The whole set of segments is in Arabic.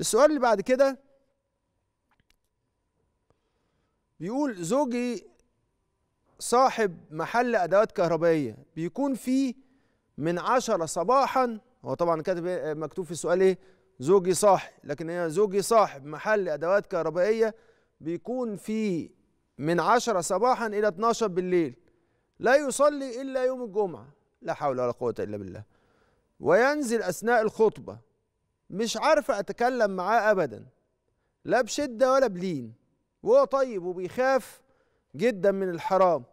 السؤال اللي بعد كده بيقول زوجي صاحب محل ادوات كهربائيه بيكون فيه من عشرة صباحا هو طبعا كاتب إيه، مكتوب في السؤال ايه زوجي صاحب لكن هي زوجي صاحب محل ادوات كهربائيه بيكون فيه من عشرة صباحا الى 12 بالليل لا يصلي الا يوم الجمعه لا حول ولا قوه الا بالله وينزل اثناء الخطبه مش عارفه اتكلم معاه ابدا لا بشده ولا بلين وهو طيب وبيخاف جدا من الحرام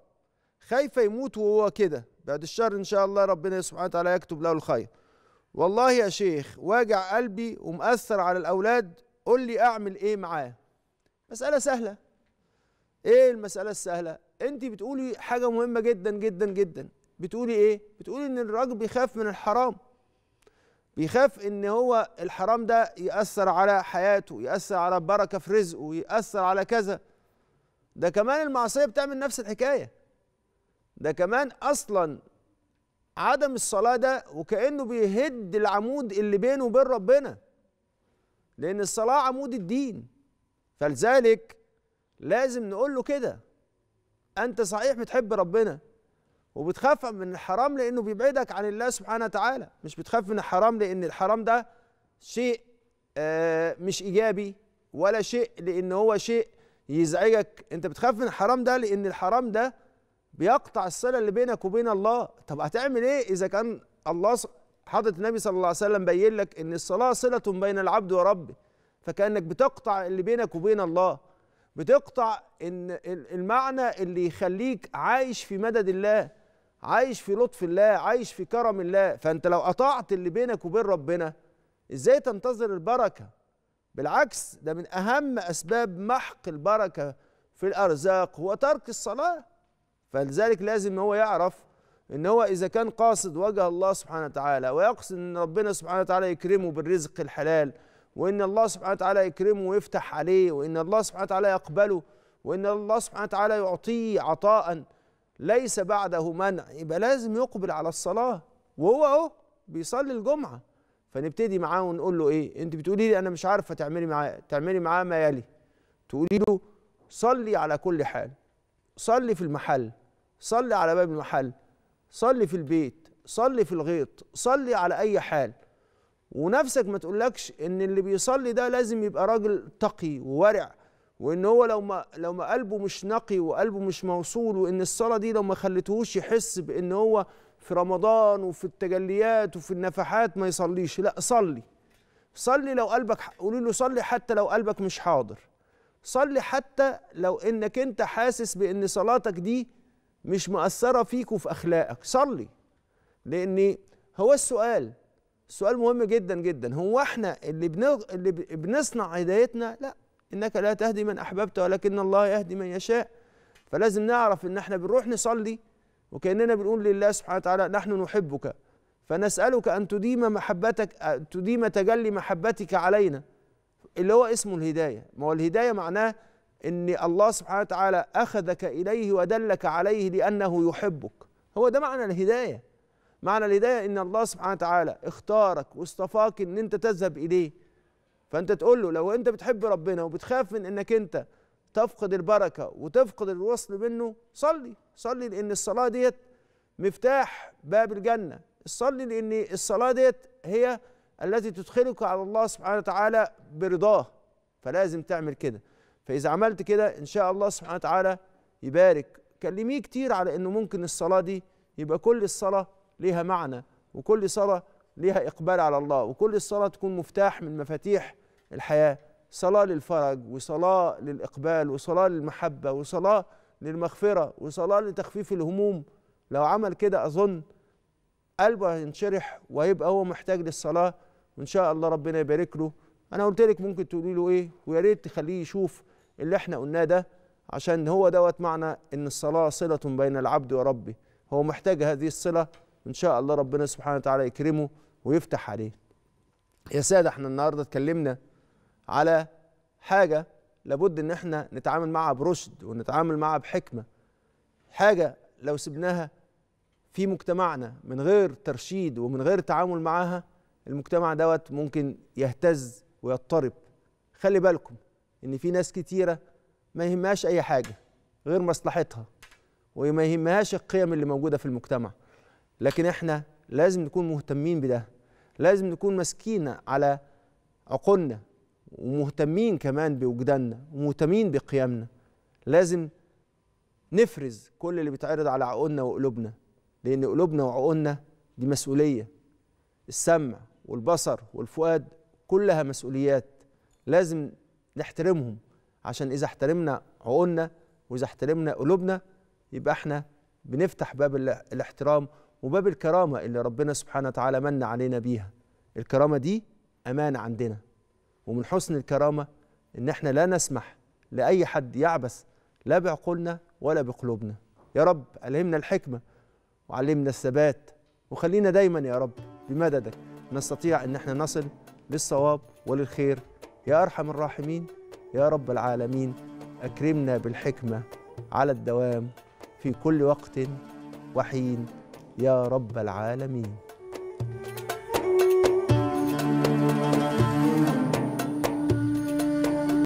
خايفه يموت وهو كده بعد الشهر ان شاء الله ربنا سبحانه وتعالى يكتب له الخير والله يا شيخ واجع قلبي ومأثر على الاولاد قل لي اعمل ايه معاه مساله سهله ايه المساله السهله انت بتقولي حاجه مهمه جدا جدا جدا بتقولي ايه بتقولي ان الراجل بيخاف من الحرام بيخاف ان هو الحرام ده ياثر على حياته ياثر على بركه في رزقه ياثر على كذا ده كمان المعصيه بتعمل نفس الحكايه ده كمان اصلا عدم الصلاه ده وكانه بيهد العمود اللي بينه وبين ربنا لان الصلاه عمود الدين فلذلك لازم نقول له كده انت صحيح بتحب ربنا وبتخاف من الحرام لانه بيبعدك عن الله سبحانه وتعالى مش بتخاف من الحرام لان الحرام ده شيء آه، مش ايجابي ولا شيء لان هو شيء يزعجك انت بتخاف من الحرام ده لان الحرام ده بيقطع الصله اللي بينك وبين الله طب هتعمل ايه اذا كان الله حضرة النبي صلى الله عليه وسلم بين لك ان الصلاه صله بين العبد وربه فكانك بتقطع اللي بينك وبين الله بتقطع ان المعنى اللي يخليك عايش في مدد الله عايش في لطف الله عايش في كرم الله فانت لو قطعت اللي بينك وبين ربنا ازاي تنتظر البركه بالعكس ده من اهم اسباب محق البركه في الارزاق هو ترك الصلاه فلذلك لازم هو يعرف ان هو اذا كان قاصد وجه الله سبحانه وتعالى ويقصد ان ربنا سبحانه وتعالى يكرمه بالرزق الحلال وان الله سبحانه وتعالى يكرمه ويفتح عليه وان الله سبحانه وتعالى يقبله وان الله سبحانه وتعالى يعطيه عطاءً ليس بعده منع يبقى لازم يقبل على الصلاة وهو اهو بيصلي الجمعة فنبتدي معاه ونقول له ايه انت بتقولي لي انا مش عارفة تعملي معاه تعملي معاه ما يلي تقولي له صلي على كل حال صلي في المحل صلي على باب المحل صلي في البيت صلي في الغيط صلي على اي حال ونفسك ما تقولكش ان اللي بيصلي ده لازم يبقى راجل تقي وورع وان هو لو ما لو ما قلبه مش نقي وقلبه مش موصول وان الصلاه دي لو ما خلتهوش يحس بان هو في رمضان وفي التجليات وفي النفحات ما يصليش لا صلي صلي لو قلبك قولي له صلي حتى لو قلبك مش حاضر صلي حتى لو انك انت حاسس بان صلاتك دي مش مأثرة فيك وفي اخلاقك صلي لان هو السؤال السؤال مهم جدا جدا هو احنا اللي, بنغ... اللي بنصنع هدايتنا لا انك لا تهدي من احببت ولكن الله يهدي من يشاء فلازم نعرف ان احنا بنروح نصلي وكاننا بنقول لله سبحانه وتعالى نحن نحبك فنسالك ان تديم محبتك تديم تجلي محبتك علينا اللي هو اسمه الهدايه ما هو الهدايه معناه ان الله سبحانه وتعالى اخذك اليه ودلك عليه لانه يحبك هو ده معنى الهدايه معنى الهدايه ان الله سبحانه وتعالى اختارك واصطفاك ان انت تذهب اليه فانت تقول له لو انت بتحب ربنا وبتخاف من انك انت تفقد البركه وتفقد الوصل منه صلي صلي لان الصلاه ديت مفتاح باب الجنه صلي لان الصلاه ديت هي التي تدخلك على الله سبحانه وتعالى برضاه فلازم تعمل كده فاذا عملت كده ان شاء الله سبحانه وتعالى يبارك كلميه كتير على انه ممكن الصلاه دي يبقى كل الصلاه ليها معنى وكل صلاه ليها إقبال على الله وكل الصلاة تكون مفتاح من مفاتيح الحياة صلاة للفرج وصلاة للإقبال وصلاة للمحبة وصلاة للمغفرة وصلاة لتخفيف الهموم لو عمل كده أظن قلبه هينشرح وهيبقى هو محتاج للصلاة وإن شاء الله ربنا يبارك له أنا قلت لك ممكن تقولي له إيه ويا ريت تخليه يشوف اللي إحنا قلناه ده عشان هو دوت معنى إن الصلاة صلة بين العبد وربه هو محتاج هذه الصلة إن شاء الله ربنا سبحانه وتعالى يكرمه ويفتح عليه يا ساده احنا النهارده اتكلمنا على حاجه لابد ان احنا نتعامل معها برشد ونتعامل معها بحكمه حاجه لو سبناها في مجتمعنا من غير ترشيد ومن غير تعامل معاها المجتمع دوت ممكن يهتز ويضطرب خلي بالكم ان في ناس كتيره ما يهمهاش اي حاجه غير مصلحتها وما يهمهاش القيم اللي موجوده في المجتمع لكن احنا لازم نكون مهتمين بده لازم نكون ماسكين على عقولنا ومهتمين كمان بوجداننا ومهتمين بقيمنا لازم نفرز كل اللي بيتعرض على عقولنا وقلوبنا لان قلوبنا وعقولنا دي مسؤوليه السمع والبصر والفؤاد كلها مسؤوليات لازم نحترمهم عشان اذا احترمنا عقولنا واذا احترمنا قلوبنا يبقى احنا بنفتح باب الاحترام وباب الكرامة اللي ربنا سبحانه وتعالى من علينا بيها الكرامة دي أمانة عندنا ومن حسن الكرامة إن احنا لا نسمح لأي حد يعبث لا بعقولنا ولا بقلوبنا يا رب ألهمنا الحكمة وعلمنا الثبات وخلينا دايما يا رب بمددك نستطيع ان احنا نصل للصواب وللخير يا ارحم الراحمين يا رب العالمين اكرمنا بالحكمه على الدوام في كل وقت وحين يا رب العالمين